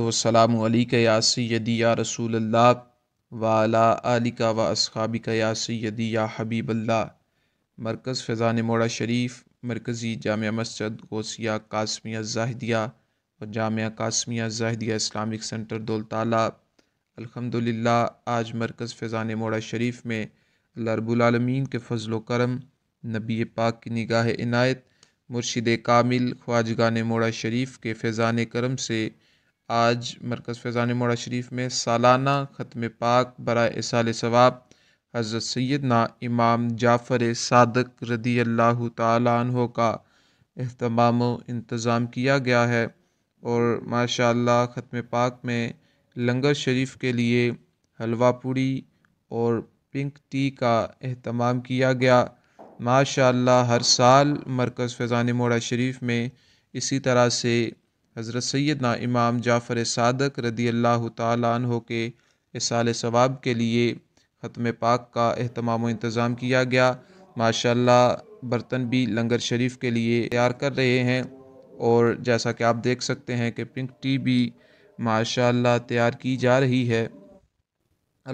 वसलामक तो या सैदी या रसूल अल्लाह वाला आलिका व असहाबिका या सैदी या हबीबल्ला मरकज़ फ़ैज़ान मोड़ा शरीफ मरकज़ी जाम मस्जिद गौसिया कासमिया जाहिदिया और जामिया कासमिया जाहिदिया इस्लामिक सेंटर दौलताला अल्हम्दुलिल्लाह आज मरकज़ फ़ैज़ान मोड़ा शरीफ में लरबालमीन के फ़जल करम नबी पाक की निगाह इनायत मुर्शिद कामिल ख्वाजगान मोड़ा शरीफ के फ़ैज़ान करम से आज मरकज़ फैज़ान मोड़ा शरीफ में सालाना ख़त्म पाक बरा साल सवाब हज़रत ना इमाम जाफ़र सदक रदी अल्लाह तह का अहतमाम इंतज़ाम किया गया है और माशा ख़त्म पाक में लंगर शरीफ के लिए हलवा पूड़ी और पिंक टी का अहतमाम किया गया माशा हर साल मरकज़ फैज़ान मोड़ा शरीफ में इसी तरह से हज़रत सैदना इमाम जाफ़र सदक रदी अल्लाह तहों के इसाल सवाब के लिए ख़त्म पाक का अहतमाम इंतज़ाम किया गया माशा बर्तन भी लंगर शरीफ के लिए तैयार कर रहे हैं और जैसा कि आप देख सकते हैं कि पिंक टी भी माशा तैयार की जा रही है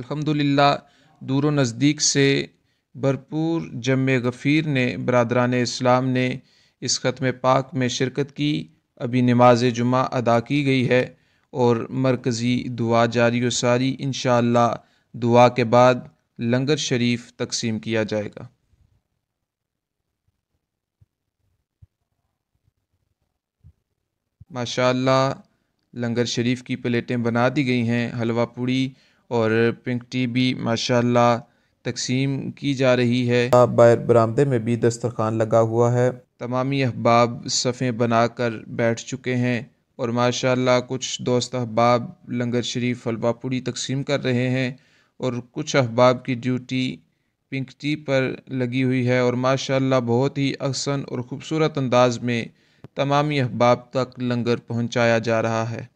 अल्हम्दुलिल्लाह दूर नज़दीक से भरपूर जम गफ़ीर ने बरदरान इस्लाम ने इस ख़त्म पाक में शिरकत की अभी नमाज जुमा अदा की गई है और मरकज़ी दुआ जारी व सारी इन दुआ के बाद लंगर शरीफ तकसीम किया जाएगा माशाल्लाह लंगर शरीफ की प्लेटें बना दी गई हैं हलवा पूड़ी और पिंक टी भी माशाल्लाह तकसीम की जा रही है बाहर बरामदे में भी दस्तरखान लगा हुआ है तमामी अहबाब सफ़ें बना कर बैठ चुके हैं और माशाल्लाह कुछ दोस्त अहबाब लंगर शरीफ हलवा पूड़ी तकसीम कर रहे हैं और कुछ अहबाब की ड्यूटी पिंक टी पर लगी हुई है और माशाल्लाह बहुत ही अक्सन और ख़ूबसूरत अंदाज में तमामी अहबाब तक लंगर पहुंचाया जा रहा है